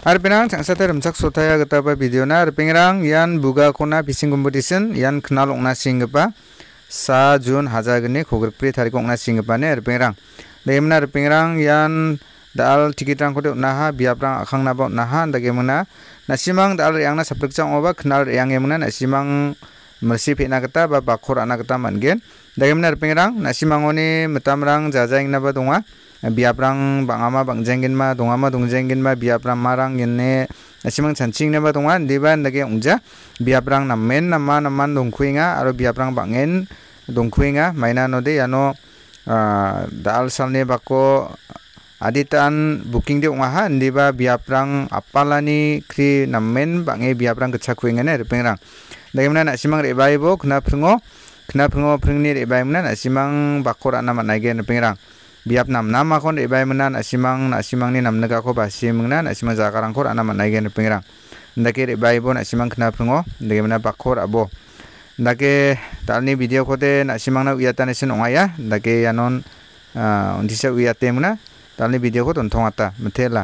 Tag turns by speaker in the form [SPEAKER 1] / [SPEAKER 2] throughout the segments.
[SPEAKER 1] Arpinang changsate rumchak sothaya gitaba video na arpingrang yan buga kona fishing competition yan kenal ongna singpa sa jun hajagni khogrpri tharik ongna singpa ne arpingrang daimna arpingrang yan dal tikitrang kote naha biaprang na nabo naha dagemna nasimang dal yang sapek cang oba yang knal na nasimang mersi phena kata ba bakhor ana kata mangen mangoni, metam nasimangoni metamrang jajaingna naba donga eh, biaprang bangama bangjengin ma ma dongjenggen ma biaprang marang nasi mang chanchingna naba donga deba dage ungja biaprang namen nama naman dongkhuinga aro biaprang bangen dongkhuinga maina node yano ah, dal salne bako adi tan booking de unga ha ndiba biaprang apalani kri namen bange biaprang gechak kuingane repengrang dagemna na simang rebai bo khna kena khna phringo phringni rebai mna na simang bakor ana manai gen repengrang biap nam nama kon rebai mna na simang na simang ni namna ka ko ba mna na simang zakarang kor ana ma gen repengrang ndake rebai bo na simang khna phringo dagemna bakor abo ndake talni video ko te na simang na uyatan esen ongaya ke yanon ah, undisa uyatemna তাহলে video কত থংাতা মেথেলা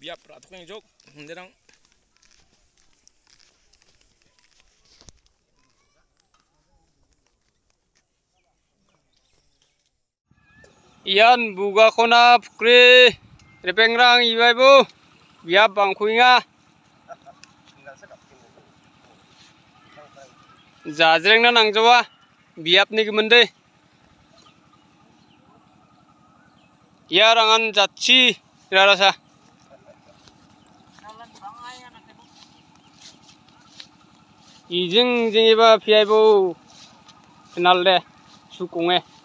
[SPEAKER 2] biap ratuk yang jok menderang ian buga kona pukri repengrang iwaibu biap bangkuinga जाज्रें नांगजा बिहार गुमन दे रंगान जाची रासा इजिंग जिंगा फिर नाल सूकों